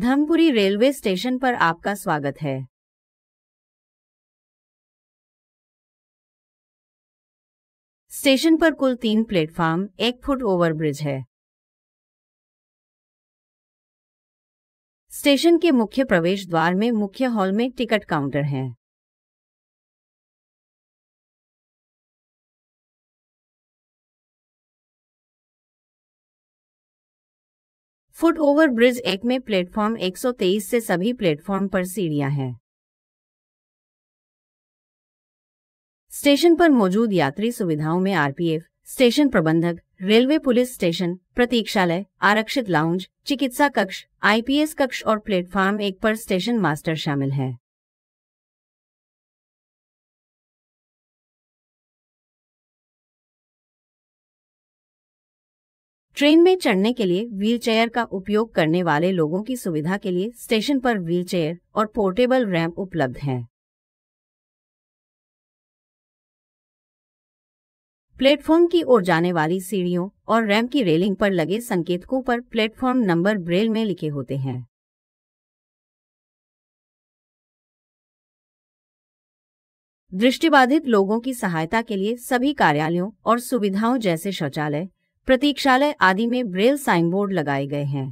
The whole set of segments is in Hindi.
धमपुरी रेलवे स्टेशन पर आपका स्वागत है स्टेशन पर कुल तीन प्लेटफॉर्म एक फुट ओवरब्रिज है स्टेशन के मुख्य प्रवेश द्वार में मुख्य हॉल में टिकट काउंटर है फुट ओवर ब्रिज एक में प्लेटफॉर्म 123 से सभी प्लेटफॉर्म पर सीढ़ियां हैं स्टेशन पर मौजूद यात्री सुविधाओं में आरपीएफ स्टेशन प्रबंधक रेलवे पुलिस स्टेशन प्रतीक्षालय आरक्षित लाउंज चिकित्सा कक्ष आईपीएस कक्ष और प्लेटफॉर्म एक पर स्टेशन मास्टर शामिल है ट्रेन में चढ़ने के लिए व्हीलचेयर का उपयोग करने वाले लोगों की सुविधा के लिए स्टेशन पर व्हीलचेयर और पोर्टेबल रैंप उपलब्ध हैं। प्लेटफॉर्म की ओर जाने वाली सीढ़ियों और रैंप की रेलिंग पर लगे संकेतकों पर प्लेटफॉर्म नंबर ब्रेल में लिखे होते हैं दृष्टिबाधित लोगों की सहायता के लिए सभी कार्यालयों और सुविधाओं जैसे शौचालय प्रतीक्षालय आदि में ब्रेल साइन बोर्ड लगाए गए हैं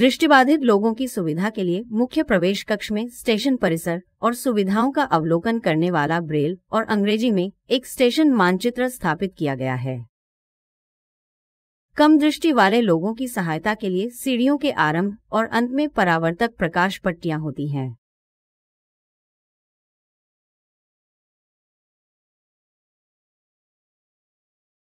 दृष्टिबाधित लोगों की सुविधा के लिए मुख्य प्रवेश कक्ष में स्टेशन परिसर और सुविधाओं का अवलोकन करने वाला ब्रेल और अंग्रेजी में एक स्टेशन मानचित्र स्थापित किया गया है कम दृष्टि वाले लोगों की सहायता के लिए सीढ़ियों के आरंभ और अंत में परावर्तक प्रकाश पट्टियां होती हैं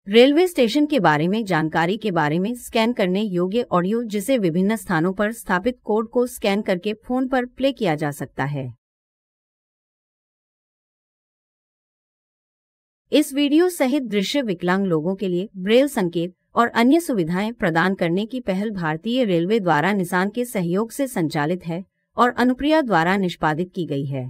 रेलवे स्टेशन के बारे में जानकारी के बारे में स्कैन करने योग्य ऑडियो जिसे विभिन्न स्थानों पर स्थापित कोड को स्कैन करके फोन पर प्ले किया जा सकता है इस वीडियो सहित दृश्य विकलांग लोगों के लिए ब्रेल संकेत और अन्य सुविधाएं प्रदान करने की पहल भारतीय रेलवे द्वारा निशान के सहयोग से संचालित है और अनुप्रिया द्वारा निष्पादित की गई है